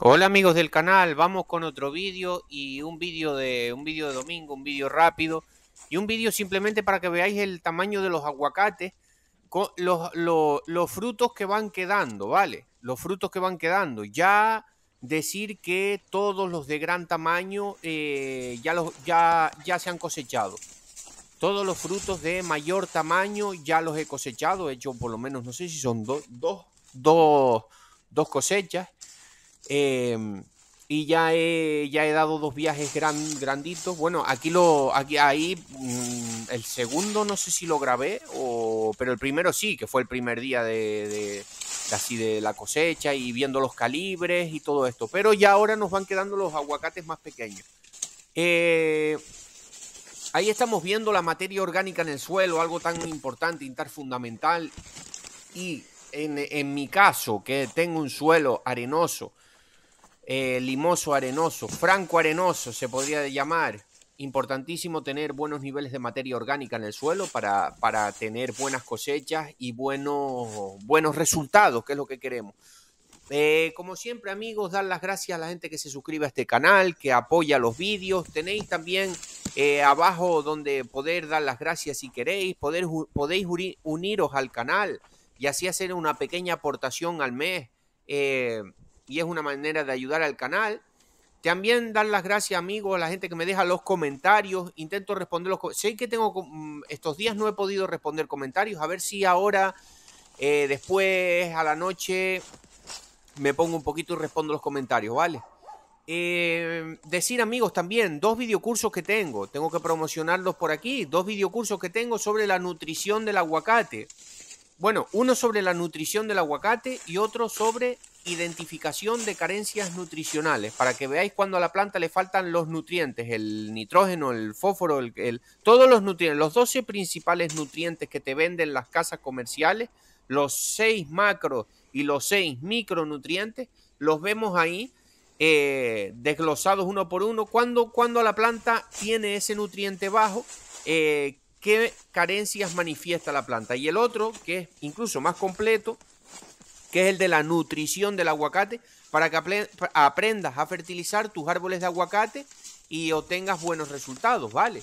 Hola amigos del canal, vamos con otro vídeo y un vídeo de un vídeo de domingo, un vídeo rápido y un vídeo simplemente para que veáis el tamaño de los aguacates, con los, frutos que van quedando, ¿vale? Los frutos que van quedando. Ya decir que todos los de gran tamaño eh, ya, los, ya, ya se han cosechado. Todos los frutos de mayor tamaño ya los he cosechado, he hecho por lo menos, no sé si son dos dos cosechas Em, y ya he, ya he dado dos viajes gran, granditos. Bueno, aquí lo. Aquí, ahí. Mm, el segundo no sé si lo grabé. pero el primero sí, que fue el primer día de, así de la cosecha y viendo los calibres y todo esto. Pero ya ahora nos van quedando los aguacates más pequeños. Eh, ahí estamos viendo la materia orgánica en el suelo, algo tan importante y tan fundamental. Y en, en mi caso, que tengo un suelo arenoso eh, limoso arenoso, franco arenoso se podría llamar. Importantísimo tener buenos niveles de materia orgánica en el suelo para, para tener buenas cosechas y buenos, buenos resultados, que es lo que queremos. Eh, como siempre, amigos, dar las gracias a la gente que se suscribe a este canal, que apoya los vídeos. Tenéis también eh, abajo donde poder dar las gracias si queréis. Poder, podéis uniros al canal y así hacer una pequeña aportación al mes. Eh, y es una manera de ayudar al canal. También dar las gracias, amigos, a la gente que me deja los comentarios. Intento responder los comentarios. Sé que tengo. Mm, estos días no he podido responder comentarios. A ver si ahora, eh, después, a la noche, me pongo un poquito y respondo los comentarios, ¿vale? Eh, decir amigos también, dos videocursos que tengo, tengo que promocionarlos por aquí, dos videocursos que tengo sobre la nutrición del aguacate. Bueno, uno sobre la nutrición del aguacate y otro sobre identificación de carencias nutricionales, para que veáis cuando a la planta le faltan los nutrientes, el nitrógeno, el fósforo, el, el, todos los nutrientes, los 12 principales nutrientes que te venden las casas comerciales, los 6 macro y los 6 micronutrientes, los vemos ahí eh, desglosados uno por uno. Cuando, cuando la planta tiene ese nutriente bajo, eh, ¿qué carencias manifiesta la planta? Y el otro, que es incluso más completo, que es el de la nutrición del aguacate, para que aprendas a fertilizar tus árboles de aguacate y obtengas buenos resultados, ¿vale?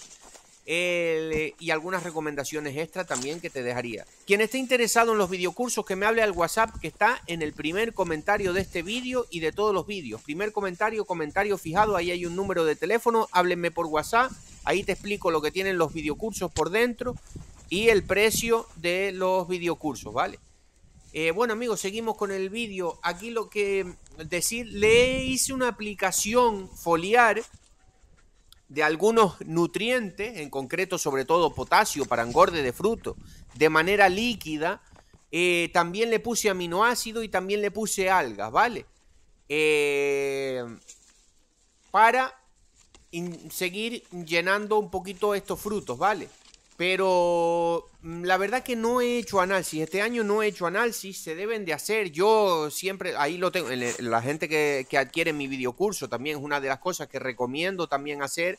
y algunas recomendaciones extra también que te dejaría. Quien esté interesado en los videocursos, que me hable al WhatsApp que está en el primer comentario de este vídeo y de todos los vídeos. Primer comentario, comentario fijado, ahí hay un número de teléfono, háblenme por WhatsApp, ahí te explico lo que tienen los videocursos por dentro y el precio de los videocursos, ¿vale? Eh, bueno amigos, seguimos con el vídeo. Aquí lo que decir, le hice una aplicación foliar de algunos nutrientes, en concreto sobre todo potasio para engorde de fruto, de manera líquida. Eh, también le puse aminoácido y también le puse algas, ¿vale? Eh, para seguir llenando un poquito estos frutos, ¿vale? Pero mm, la verdad que no he hecho análisis. Este año no he hecho análisis. Se deben de hacer. Yo siempre, ahí lo tengo. La gente que, adquiere mi videocurso también es una de las cosas que recomiendo también hacer.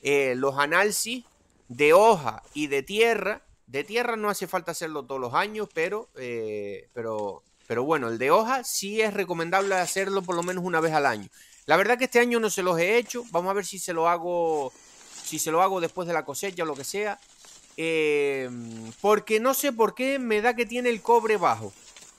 Eh, los análisis de hoja y de tierra. De tierra no hace falta hacerlo todos los años, pero, eh, pero, pero bueno, el de hoja sí es recomendable hacerlo por lo menos una vez al año. La verdad que este año no se los he hecho. Vamos a ver si se lo hago, si se lo hago después de la cosecha o lo que sea. Em, porque no sé por qué me da que tiene el cobre bajo.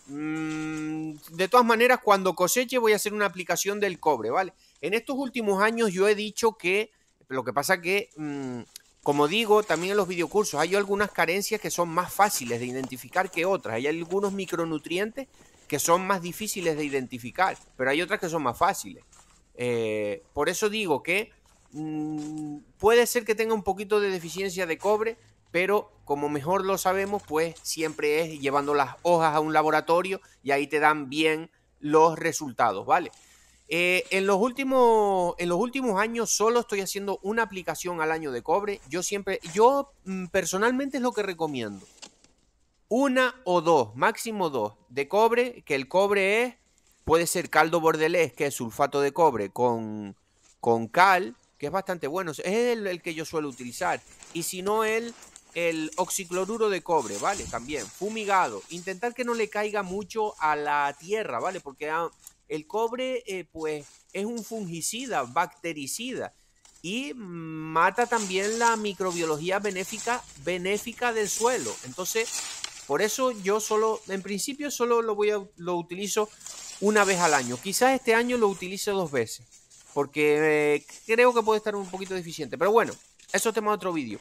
Mm, de todas maneras, cuando coseche voy a hacer una aplicación del cobre, ¿vale? En estos últimos años yo he dicho que, lo que pasa que, mm, como digo, también en los videocursos hay algunas carencias que son más fáciles de identificar que otras. Hay algunos micronutrientes que son más difíciles de identificar, pero hay otras que son más fáciles. Eh, por eso digo que mm, puede ser que tenga un poquito de deficiencia de cobre, pero como mejor lo sabemos, pues siempre es llevando las hojas a un laboratorio y ahí te dan bien los resultados, ¿vale? Eh, en, los últimos, en los últimos años solo estoy haciendo una aplicación al año de cobre. Yo siempre, yo mm, personalmente es lo que recomiendo. Una o dos, máximo dos de cobre, que el cobre es, puede ser caldo bordelés, que es sulfato de cobre con, con cal, que es bastante bueno. Es el, el que yo suelo utilizar. Y si no, el el oxicloruro de cobre, ¿vale? También, fumigado. Intentar que no le caiga mucho a la tierra, ¿vale? Porque ah, el cobre, eh, pues, es un fungicida, bactericida. Y mata también la microbiología benéfica, benéfica del suelo. Entonces, por eso yo solo, en principio, solo lo, voy a, lo utilizo una vez al año. Quizás este año lo utilice dos veces. Porque eh, creo que puede estar un poquito deficiente. Pero bueno, eso es tema de otro vídeo.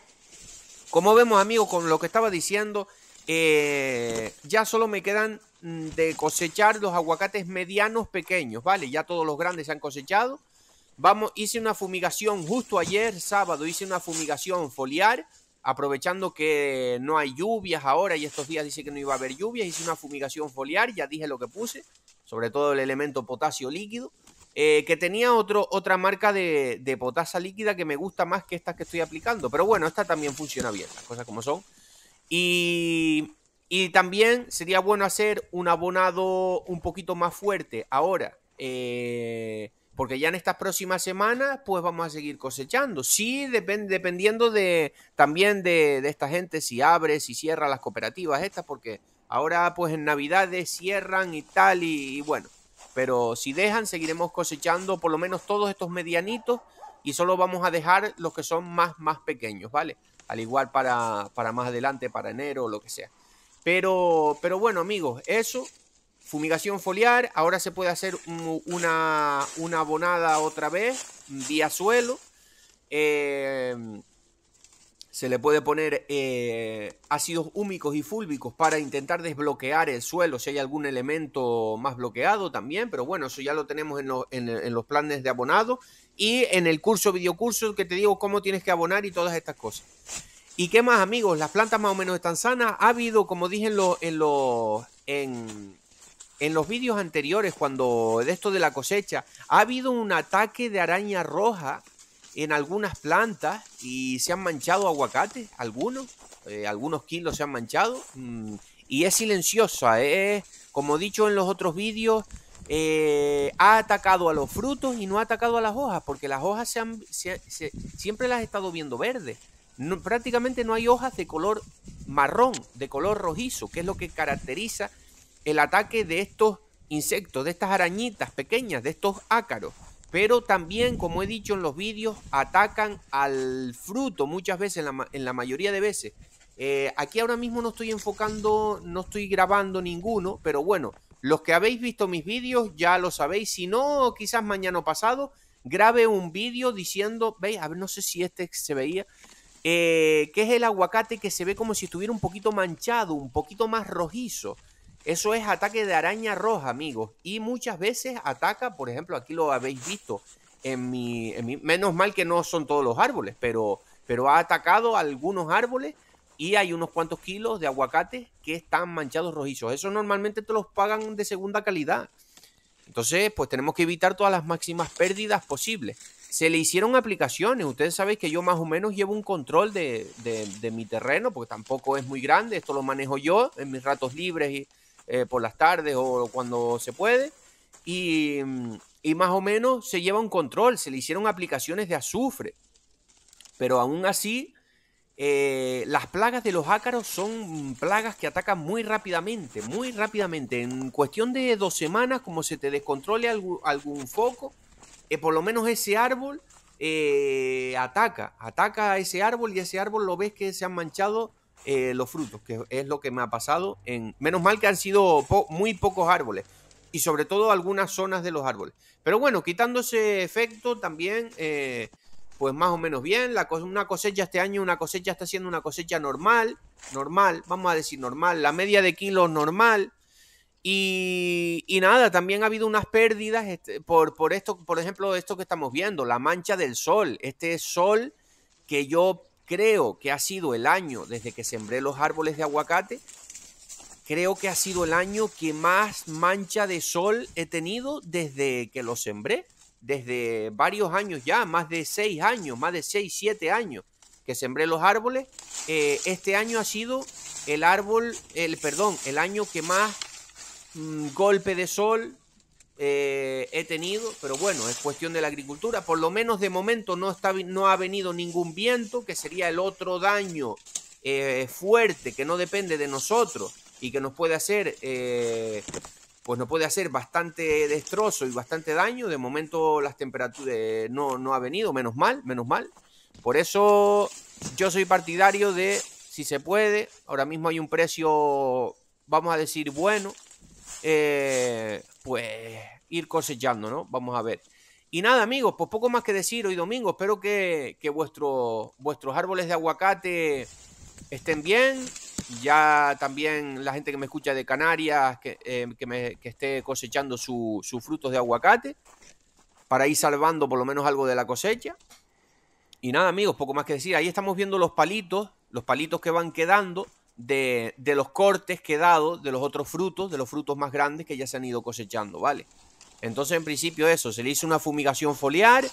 Como vemos, amigos, con lo que estaba diciendo, eh, ya solo me quedan mm, de cosechar los aguacates medianos pequeños, ¿vale? Ya todos los grandes se han cosechado. Vamos, hice una fumigación justo ayer, sábado, hice una fumigación foliar, aprovechando que no hay lluvias ahora y estos días dice que no iba a haber lluvias, hice una fumigación foliar, ya dije lo que puse, sobre todo el elemento potasio líquido. Eh, que tenía otro, otra marca de, potasa líquida que me gusta más que estas que estoy aplicando. Pero bueno, esta también funciona bien, las cosas como son. Y, y también sería bueno hacer un abonado un poquito más fuerte ahora. Eh, porque ya en estas próximas semanas, pues vamos a seguir cosechando. Sí, dependiendo de también de, esta gente, si abre, si cierra las cooperativas estas, porque ahora pues en Navidades cierran y tal, y bueno, pero si dejan, seguiremos cosechando por lo menos todos estos medianitos y solo vamos a dejar los que son más, más pequeños, ¿vale? Al igual para, para más adelante, para enero o lo que sea. Pero, pero bueno, amigos, eso. Fumigación foliar. Ahora se puede hacer una, una abonada otra vez, vía suelo. Eh, se le puede poner eh, ácidos húmicos y fúlbicos para intentar desbloquear el suelo, si hay algún elemento más bloqueado también, pero bueno, eso ya lo tenemos en, los planes de abonado y en el curso, videocurso, que te digo cómo tienes que abonar y todas estas cosas. ¿Y qué más, amigos? Las plantas más o menos están sanas. Ha habido, como dije en, en, en los vídeos anteriores, cuando de esto de la cosecha, ha habido un ataque de araña roja en algunas plantas y se han manchado aguacates, algunos, eh, algunos kilos se han manchado. Mm, y es silenciosa, es, como he dicho en los otros vídeos, eh, ha atacado a los frutos y no ha atacado a las hojas, porque las hojas se han, siempre las he estado viendo verdes. prácticamente no hay hojas de color marrón, de color rojizo, que es lo que caracteriza el ataque de estos insectos, de estas arañitas pequeñas, de estos ácaros. Pero también, como he dicho en los vídeos, atacan al fruto muchas veces, en la, mayoría de veces. Eh, aquí ahora mismo no estoy enfocando, no estoy grabando ninguno, pero bueno, los que habéis visto mis vídeos ya lo sabéis. Si no, quizás mañana pasado grabé un vídeo diciendo, veis, a ver, no sé si este se veía, eh, que es el aguacate que se ve como si estuviera un poquito manchado, un poquito más rojizo. Eso es ataque de araña roja, amigos. Y muchas veces ataca, por ejemplo, aquí lo habéis visto en mi, menos mal que no son todos los árboles, pero, pero ha atacado algunos árboles y hay unos cuantos kilos de aguacates que están manchados rojizos. Eso normalmente te los pagan de segunda calidad. Entonces, pues tenemos que evitar todas las máximas pérdidas posibles. Se le hicieron aplicaciones. Ustedes sabéis que yo más o menos llevo un control de, de mi terreno, porque tampoco es muy grande. Esto lo manejo yo en mis ratos libres y, eh, por las tardes o cuando se puede. Mm, y, más o menos se lleva un control, se le hicieron aplicaciones de azufre. Pero aún así, eh, las plagas de los ácaros son plagas que atacan muy rápidamente, muy rápidamente. En cuestión de dos semanas, como se te descontrole algún, foco, eh, por lo menos ese árbol ataca, ataca a ese árbol y ese árbol lo ves que se han manchado eh, los frutos, que es lo que me ha pasado. En, menos mal que han sido muy pocos árboles y sobre todo algunas zonas de los árboles. Pero bueno, quitando ese efecto también, eh, pues más o menos bien. La, una cosecha este año, una cosecha está siendo una cosecha normal, normal, vamos a decir normal, la media de kilos normal. Y, nada, también ha habido unas pérdidas este, por, por, esto, por ejemplo, esto que estamos viendo, la mancha del sol. Este sol que yo creo que ha sido el año desde que sembré los árboles de aguacate, creo que ha sido el año que más mancha de sol he tenido desde que los sembré, desde varios años ya, más de seis años, más de seis, siete años que sembré los árboles. Eh, este año ha sido el árbol, el perdón, el año que más mm, golpe de sol, eh, he tenido, pero bueno, es cuestión de la agricultura. Por lo menos de momento no, está, ha venido ningún viento, que sería el otro daño eh, fuerte que no depende de nosotros y que nos puede hacer, eh, pues puede hacer bastante destrozo y bastante daño. De momento las temperaturas no, no ha venido, menos mal, menos mal. Por eso yo soy partidario de, si se puede, ahora mismo hay un precio, vamos a decir, bueno, eh, pues ir cosechando, ¿no? Vamos a ver. Y nada, amigos, pues poco más que decir hoy domingo. Espero que, vuestro, vuestros árboles de aguacate estén bien. Ya también la gente que me escucha de Canarias, que, eh, esté cosechando sus frutos de aguacate, para ir salvando por lo menos algo de la cosecha. Y nada, amigos, poco más que decir. Ahí estamos viendo los palitos, los palitos que van quedando de, los cortes que dado, de los otros frutos, de los frutos más grandes que ya se han ido cosechando, ¿vale? Entonces, en principio, eso, se le hizo una fumigación foliar.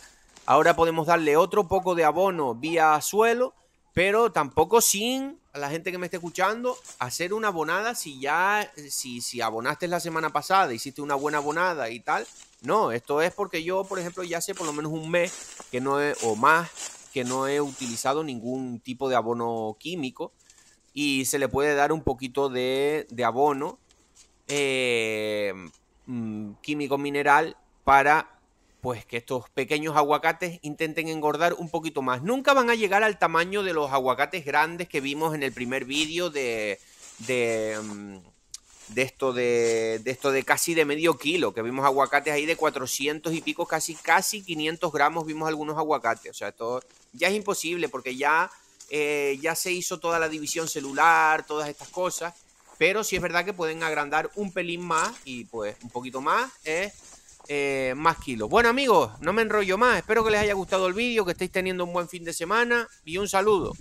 Ahora podemos darle otro poco de abono vía suelo, pero tampoco sin a la gente que me esté escuchando hacer una abonada si ya, si, si abonaste la semana pasada, hiciste una buena abonada y tal. No, esto es porque yo, por ejemplo, ya hace por lo menos un mes que no he, o más que no he utilizado ningún tipo de abono químico y se le puede dar un poquito de, abono eh, mm, químico mineral para pues que estos pequeños aguacates intenten engordar un poquito más. Nunca van a llegar al tamaño de los aguacates grandes que vimos en el primer vídeo de, de, mm, de, esto de, esto de casi de medio kilo, que vimos aguacates ahí de 400 y pico, casi, casi 500 gramos vimos algunos aguacates. O sea, esto ya es imposible porque ya eh, ya se hizo toda la división celular, todas estas cosas, pero si es verdad que pueden agrandar un pelín más y pues un poquito más es eh, eh, más kilos. Bueno amigos, no me enrollo más, espero que les haya gustado el vídeo, que estéis teniendo un buen fin de semana y un saludo.